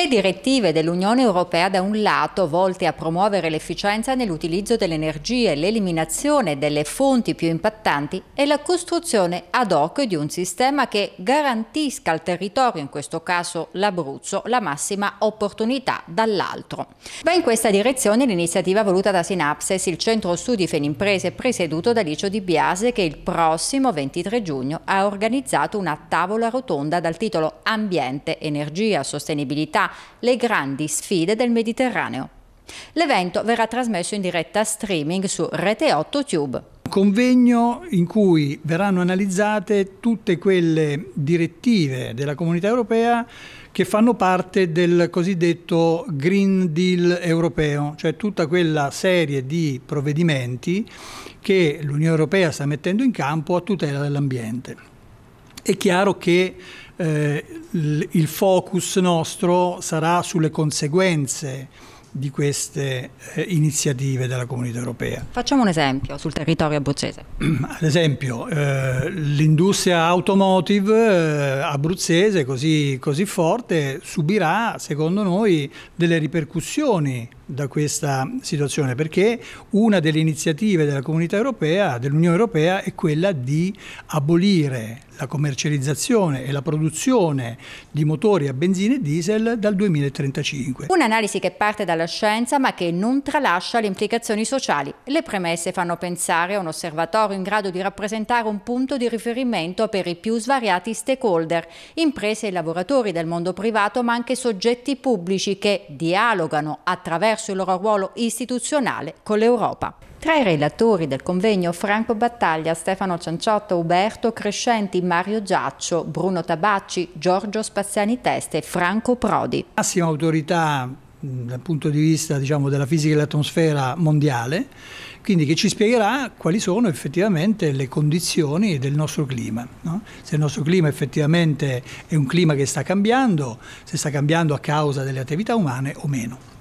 Le direttive dell'Unione Europea da un lato volte a promuovere l'efficienza nell'utilizzo delle energie, l'eliminazione delle fonti più impattanti e la costruzione ad hoc di un sistema che garantisca al territorio, in questo caso l'Abruzzo, la massima opportunità dall'altro. Va in questa direzione l'iniziativa voluta da Synapses, il centro studi Fenimprese presieduto da Licio Di Biase che il prossimo 23 giugno ha organizzato una tavola rotonda dal titolo Ambiente, Energia, Sostenibilità le grandi sfide del Mediterraneo. L'evento verrà trasmesso in diretta streaming su Rete 8 Tube. Un convegno in cui verranno analizzate tutte quelle direttive della comunità europea che fanno parte del cosiddetto Green Deal europeo, cioè tutta quella serie di provvedimenti che l'Unione europea sta mettendo in campo a tutela dell'ambiente. È chiaro che eh, il focus nostro sarà sulle conseguenze di queste eh, iniziative della comunità europea. Facciamo un esempio sul territorio abruzzese. Ad esempio, eh, l'industria automotive eh, abruzzese così, così, forte subirà, secondo noi, delle ripercussioni da questa situazione, perché una delle iniziative della comunità europea, dell'Unione Europea, è quella di abolire la commercializzazione e la produzione di motori a benzina e diesel dal 2035. Un'analisi che parte dalla scienza ma che non tralascia le implicazioni sociali. Le premesse fanno pensare a un osservatorio in grado di rappresentare un punto di riferimento per i più svariati stakeholder, imprese e lavoratori del mondo privato ma anche soggetti pubblici che dialogano attraverso il loro ruolo istituzionale con l'Europa. Tra i relatori del convegno Franco Battaglia, Stefano Cianciotto, Uberto Crescenti, Mario Giaccio, Bruno Tabacci, Giorgio Spaziani Teste e Franco Prodi. Massima autorità dal punto di vista diciamo, della fisica dell'atmosfera mondiale, quindi che ci spiegherà quali sono effettivamente le condizioni del nostro clima. No? Se il nostro clima effettivamente è un clima che sta cambiando, se sta cambiando a causa delle attività umane o meno.